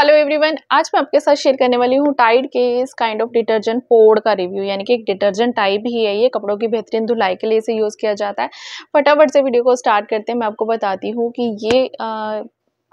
hello everyone आज मैं आपके साथ शेयर करने वाली हूँ टाइड के इस काइंड ऑफ डिटर्जेंट पोड का रिव्यू यानी कि एक डिटर्जेंट टाइप ही है ये कपड़ों की बेहतरीन धुलाई के लिए इसे यूज़ किया जाता है फटाफट से वीडियो को स्टार्ट करते हैं मैं आपको बताती हूँ कि ये आ,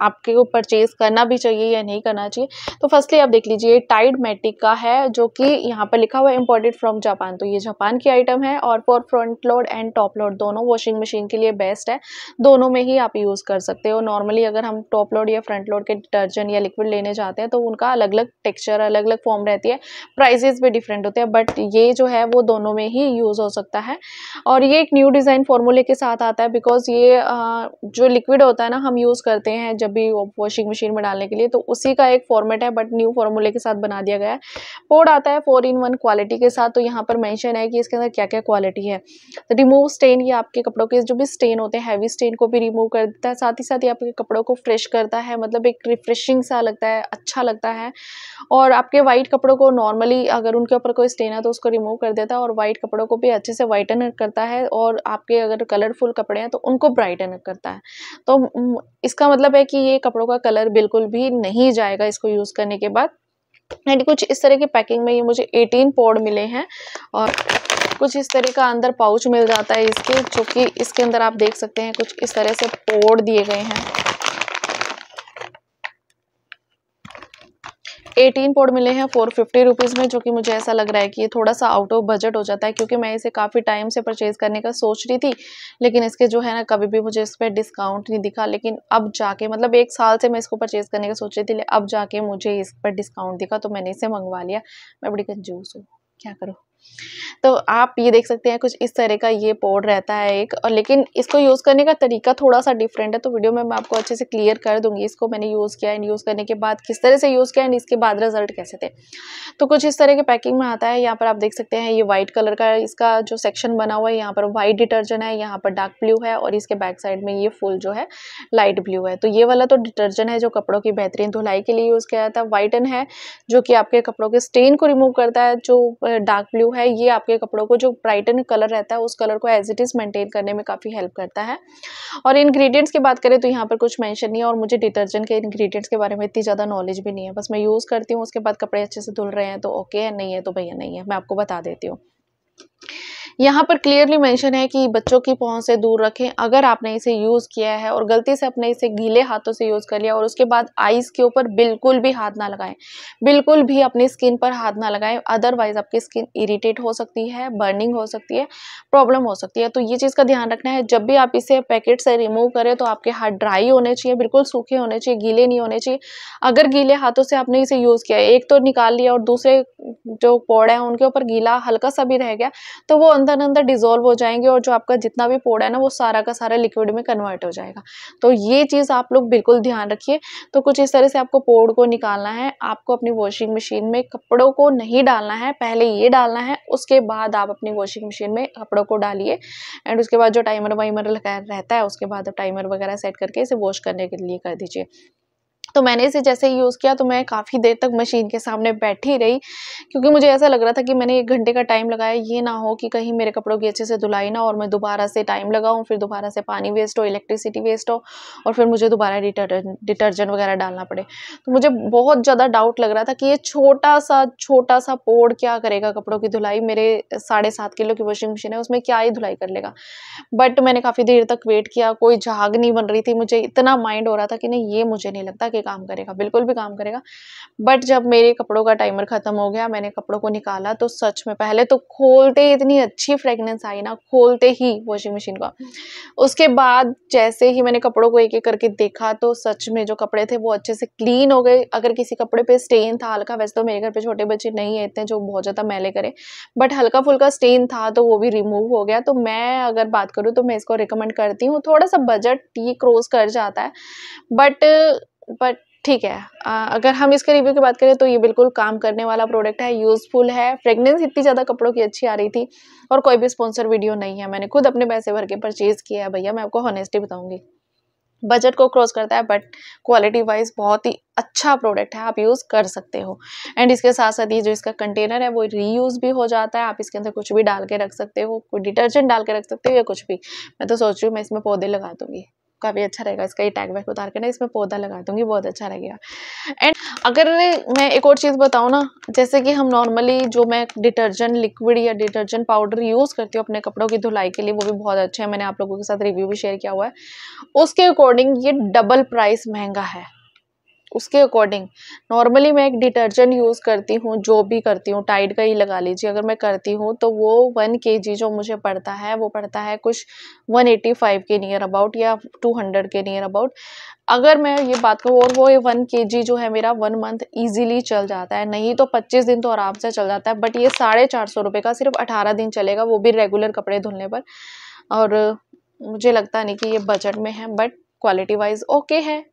आपके को परचेज करना भी चाहिए या नहीं करना चाहिए तो फर्स्टली आप देख लीजिए टाइड मेटिक का है जो कि यहाँ पर लिखा हुआ है इम्पोर्टेड फ्रॉम जापान तो ये जापान की आइटम है और for front load and top load दोनों वॉशिंग मशीन के लिए बेस्ट है दोनों में ही आप यूज़ कर सकते हो नॉर्मली अगर हम टॉप लोड या फ्रंट लोड के डिटर्जेंट या लिक्विड लेने जाते हैं तो उनका अलग अलग टेक्स्चर अलग अलग फॉर्म रहती है प्राइजेज भी डिफरेंट होते हैं बट ये जो है वो दोनों में ही यूज़ हो सकता है और ये एक न्यू डिज़ाइन फॉर्मूले के साथ आता है बिकॉज ये जो लिक्विड होता है ना हम यूज़ करते हैं जब भी वॉशिंग मशीन में डालने के लिए तो उसी का एक फॉर्मेट है बट न्यू फॉर्मूले के साथ बना दिया गया है पोड आता है फोर इन वन क्वालिटी के साथ तो यहाँ पर मैंशन है कि इसके अंदर क्या क्या क्वालिटी है रिमूव स्टेन ये आपके कपड़ों के जो भी स्टेन होते हैं हैवी स्टेन को भी रिमूव कर देता है साथ ही साथ ये आपके कपड़ों को फ्रेश करता है मतलब एक रिफ्रेशिंग सा लगता है अच्छा लगता है और आपके वाइट कपड़ों को नॉर्मली अगर उनके ऊपर कोई स्टेन है तो उसको रिमूव कर देता है और वाइट कपड़ों को भी अच्छे से वाइटन करता है और आपके अगर कलरफुल कपड़े हैं तो उनको ब्राइटन करता है तो इसका मतलब है कि कि ये कपड़ों का कलर बिल्कुल भी नहीं जाएगा इसको यूज़ करने के बाद एंड कुछ इस तरह की पैकिंग में ये मुझे 18 पोड मिले हैं और कुछ इस तरह का अंदर पाउच मिल जाता है इसके जो कि इसके अंदर आप देख सकते हैं कुछ इस तरह से पोड़ दिए गए हैं एटीन पोड मिले हैं फोर फिफ्टी रुपीज़ में जो कि मुझे ऐसा लग रहा है कि ये थोड़ा सा आउट ऑफ बजट हो जाता है क्योंकि मैं इसे काफ़ी टाइम से परचेज़ करने का सोच रही थी लेकिन इसके जो है ना कभी भी मुझे इस पर डिस्काउंट नहीं दिखा लेकिन अब जाके मतलब एक साल से मैं इसको परचेज़ करने का सोच रही थी अब जाके मुझे इस पर डिस्काउंट दिखा तो मैंने इसे मंगवा लिया मैं बड़ी कंजूस हूँ क्या करूँ तो आप ये देख सकते हैं कुछ इस तरह का ये पोड रहता है एक और लेकिन इसको यूज़ करने का तरीका थोड़ा सा डिफरेंट है तो वीडियो में मैं आपको अच्छे से क्लियर कर दूंगी इसको मैंने यूज़ किया एंड यूज़ करने के बाद किस तरह से यूज़ किया एंड इसके बाद रिजल्ट कैसे थे तो कुछ इस तरह के पैकिंग में आता है यहाँ पर आप देख सकते हैं ये वाइट कलर का इसका जो सेक्शन बना हुआ है यहाँ पर वाइट डिटर्जेंट है यहाँ पर डार्क ब्लू है और इसके बैक साइड में ये फुल जो है लाइट ब्लू है तो ये वाला तो डिटर्जेंट है जो कपड़ों की बेहतरीन धुलाई के लिए यूज़ किया जाता है वाइटन है जो कि आपके कपड़ों के स्टेन को रिमूव करता है जो डार्क ब्लू है है ये आपके कपड़ों को जो ब्राइटन कलर रहता है उस कलर को एज इट इज़ मेंटेन करने में काफ़ी हेल्प करता है और इंग्रेडिएंट्स की बात करें तो यहाँ पर कुछ मेंशन नहीं है और मुझे डिटर्जेंट के इंग्रेडिएंट्स के बारे में इतनी ज़्यादा नॉलेज भी नहीं है बस मैं यूज़ करती हूँ उसके बाद कपड़े अच्छे से धुल रहे हैं तो ओके है नहीं है तो भैया नहीं है मैं आपको बता देती हूँ यहाँ पर क्लियरली मेंशन है कि बच्चों की पहुँच से दूर रखें अगर आपने इसे यूज़ किया है और गलती से अपने इसे गीले हाथों से यूज़ कर लिया और उसके बाद आइज़ के ऊपर बिल्कुल भी हाथ ना लगाएं बिल्कुल भी अपनी स्किन पर हाथ ना लगाएं अदरवाइज़ आपकी स्किन इरीटेट हो सकती है बर्निंग हो सकती है प्रॉब्लम हो सकती है तो ये चीज़ का ध्यान रखना है जब भी आप इसे पैकेट से रिमूव करें तो आपके हाथ ड्राई होने चाहिए बिल्कुल सूखे होने चाहिए गीले नहीं होने चाहिए अगर गीले हाथों से आपने इसे यूज़ किया एक तो निकाल लिया और दूसरे जो पोड़ है उनके ऊपर गीला हल्का सा भी रह गया तो वो अंदर अंदर डिजोल्व हो जाएंगे और जो आपका जितना भी पौड़ा है ना वो सारा का सारा लिक्विड में कन्वर्ट हो जाएगा तो ये चीज़ आप लोग बिल्कुल ध्यान रखिए तो कुछ इस तरह से आपको पौड़ को निकालना है आपको अपनी वॉशिंग मशीन में कपड़ों को नहीं डालना है पहले ये डालना है उसके बाद आप अपनी वॉशिंग मशीन में कपड़ों को डालिए एंड उसके बाद जो टाइमर वाइमर रहता है उसके बाद आप टाइमर वगैरह सेट करके इसे वॉश करने के लिए कर दीजिए तो मैंने इसे जैसे ही यूज़ किया तो मैं काफ़ी देर तक मशीन के सामने बैठी रही क्योंकि मुझे ऐसा लग रहा था कि मैंने एक घंटे का टाइम लगाया ये ना हो कि कहीं मेरे कपड़ों की अच्छे से धुलाई ना और मैं दोबारा से टाइम लगाऊँ फिर दोबारा से पानी वेस्ट हो इलेक्ट्रिसिटी वेस्ट हो और फिर मुझे दोबारा डिटर्जेंट डिटर्जेंट वगैरह डालना पड़े तो मुझे बहुत ज़्यादा डाउट लग रहा था कि ये छोटा सा छोटा सा पोड़ क्या करेगा कपड़ों की धुलाई मेरे साढ़े सात किलो की वॉशिंग मशीन है उसमें क्या ही धुलाई कर लेगा बट मैंने काफ़ी देर तक वेट किया कोई झाग नहीं बन रही थी मुझे इतना माइंड हो रहा था कि नहीं ये मुझे नहीं लगता कि काम करेगा बिल्कुल भी काम करेगा बट जब मेरे कपड़ों का टाइमर ख़त्म हो गया मैंने कपड़ों को निकाला तो सच में पहले तो खोलते ही इतनी अच्छी फ्रेगनेंस आई ना खोलते ही वॉशिंग मशीन का उसके बाद जैसे ही मैंने कपड़ों को एक एक करके देखा तो सच में जो कपड़े थे वो अच्छे से क्लीन हो गए अगर किसी कपड़े पर स्टेन था हल्का वैसे तो मेरे घर पर छोटे बच्चे नहीं रहते जो बहुत ज़्यादा मैले करें बट हल्का फुल्का स्टेन था तो वो भी रिमूव हो गया तो मैं अगर बात करूँ तो मैं इसको रिकमेंड करती हूँ थोड़ा सा बजट ये क्रॉस कर जाता है बट बट ठीक है अगर हम इसके रिव्यू की बात करें तो ये बिल्कुल काम करने वाला प्रोडक्ट है यूज़फुल है फ्रेगनेंस इतनी ज़्यादा कपड़ों की अच्छी आ रही थी और कोई भी स्पॉन्सर वीडियो नहीं है मैंने खुद अपने पैसे भर के परचेज़ किया है भैया मैं आपको हॉनेस्टली बताऊँगी बजट को क्रॉस करता है बट क्वालिटी वाइज बहुत ही अच्छा प्रोडक्ट है आप यूज़ कर सकते हो एंड इसके साथ साथ ये जो इसका कंटेनर है वो रीयूज़ भी हो जाता है आप इसके अंदर कुछ भी डाल के रख सकते हो कोई डिटर्जेंट डाल के रख सकते हो या कुछ भी मैं तो सोच रही हूँ मैं इसमें पौधे लगा दूँगी का भी अच्छा रहेगा इसका ये टैग वैग उतार के ना इसमें पौधा लगा दूँगी बहुत अच्छा रहेगा एंड अगर मैं एक और चीज़ बताऊँ ना जैसे कि हम नॉर्मली जो मैं डिटर्जेंट लिक्विड या डिटर्जेंट पाउडर यूज़ करती हूँ अपने कपड़ों की धुलाई के लिए वो भी बहुत अच्छा है मैंने आप लोगों के साथ रिव्यू भी शेयर किया हुआ है उसके अकॉर्डिंग ये डबल प्राइस महंगा है उसके अकॉर्डिंग नॉर्मली मैं एक डिटर्जेंट यूज़ करती हूँ जो भी करती हूँ टाइड का ही लगा लीजिए अगर मैं करती हूँ तो वो वन के जी जो मुझे पड़ता है वो पड़ता है कुछ वन एटी फाइव के नियर अबाउट या टू हंड्रेड के नियर अबाउट अगर मैं ये बात करूँ और वो ये वन के जी जो है मेरा वन मंथ ईजिली चल जाता है नहीं तो पच्चीस दिन तो आराम से चल जाता है बट ये साढ़े चार सौ रुपये का सिर्फ अठारह दिन चलेगा वो भी रेगुलर कपड़े धुलने पर और मुझे लगता नहीं कि ये बजट में है बट क्वालिटी वाइज ओके है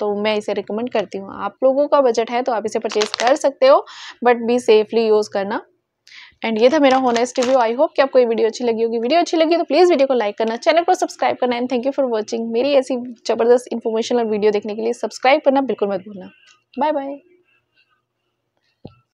तो मैं इसे रिकमेंड करती हूँ आप लोगों का बजट है तो आप इसे परचेज कर सकते हो बट बी सेफली यूज़ करना एंड ये था मेरा होनेस्ट रिव्यू आई होप कि आपको ये वीडियो अच्छी लगी होगी वीडियो अच्छी लगी तो प्लीज़ वीडियो को लाइक करना चैनल को सब्सक्राइब करना and thank you for watching मेरी ऐसी ज़बरदस्त इन्फॉर्मेशन और वीडियो देखने के लिए सब्सक्राइब करना बिल्कुल मत भूलना बाय बाय